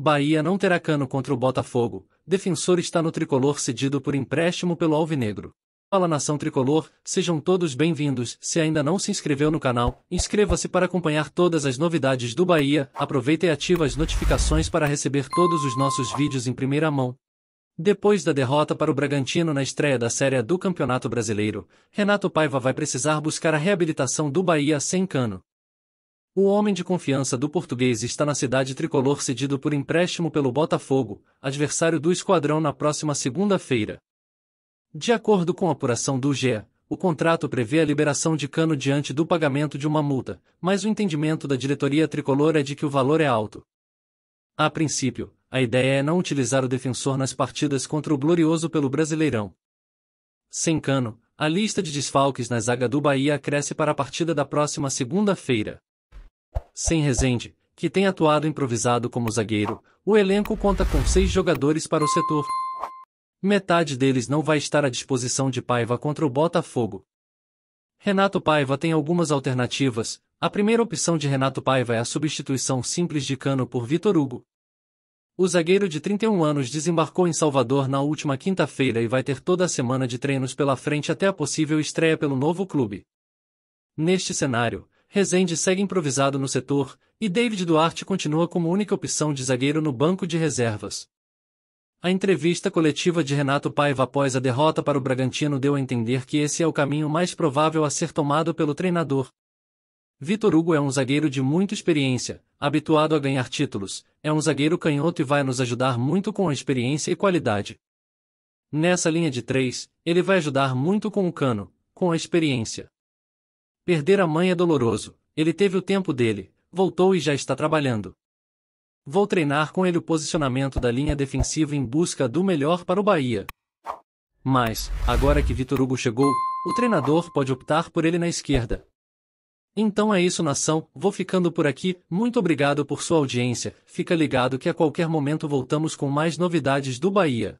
Bahia não terá cano contra o Botafogo. Defensor está no tricolor cedido por empréstimo pelo Alvinegro. Fala nação tricolor, sejam todos bem-vindos. Se ainda não se inscreveu no canal, inscreva-se para acompanhar todas as novidades do Bahia. Aproveita e ativa as notificações para receber todos os nossos vídeos em primeira mão. Depois da derrota para o Bragantino na estreia da Série do Campeonato Brasileiro, Renato Paiva vai precisar buscar a reabilitação do Bahia sem cano. O homem de confiança do português está na cidade tricolor cedido por empréstimo pelo Botafogo, adversário do esquadrão na próxima segunda-feira. De acordo com a apuração do GE, o contrato prevê a liberação de Cano diante do pagamento de uma multa, mas o entendimento da diretoria tricolor é de que o valor é alto. A princípio, a ideia é não utilizar o defensor nas partidas contra o Glorioso pelo Brasileirão. Sem Cano, a lista de desfalques na zaga do Bahia cresce para a partida da próxima segunda-feira sem Rezende, que tem atuado improvisado como zagueiro, o elenco conta com seis jogadores para o setor. Metade deles não vai estar à disposição de Paiva contra o Botafogo. Renato Paiva tem algumas alternativas. A primeira opção de Renato Paiva é a substituição simples de Cano por Vitor Hugo. O zagueiro de 31 anos desembarcou em Salvador na última quinta-feira e vai ter toda a semana de treinos pela frente até a possível estreia pelo novo clube. Neste cenário, Rezende segue improvisado no setor, e David Duarte continua como única opção de zagueiro no banco de reservas. A entrevista coletiva de Renato Paiva após a derrota para o Bragantino deu a entender que esse é o caminho mais provável a ser tomado pelo treinador. Vitor Hugo é um zagueiro de muita experiência, habituado a ganhar títulos, é um zagueiro canhoto e vai nos ajudar muito com a experiência e qualidade. Nessa linha de três, ele vai ajudar muito com o cano, com a experiência. Perder a mãe é doloroso, ele teve o tempo dele, voltou e já está trabalhando. Vou treinar com ele o posicionamento da linha defensiva em busca do melhor para o Bahia. Mas, agora que Vitor Hugo chegou, o treinador pode optar por ele na esquerda. Então é isso, nação. Vou ficando por aqui. Muito obrigado por sua audiência. Fica ligado que a qualquer momento voltamos com mais novidades do Bahia.